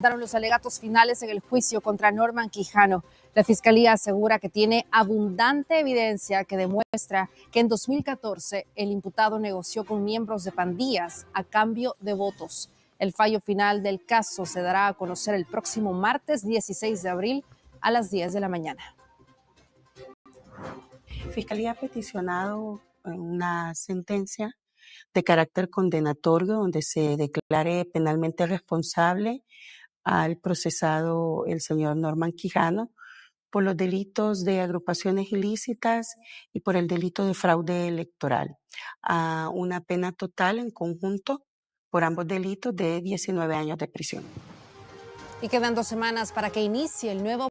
daron los alegatos finales en el juicio contra Norman Quijano. La fiscalía asegura que tiene abundante evidencia que demuestra que en 2014 el imputado negoció con miembros de pandillas a cambio de votos. El fallo final del caso se dará a conocer el próximo martes 16 de abril a las 10 de la mañana. Fiscalía ha peticionado eh, una sentencia de carácter condenatorio donde se declare penalmente responsable al procesado el señor Norman Quijano por los delitos de agrupaciones ilícitas y por el delito de fraude electoral, a una pena total en conjunto por ambos delitos de 19 años de prisión. Y quedan dos semanas para que inicie el nuevo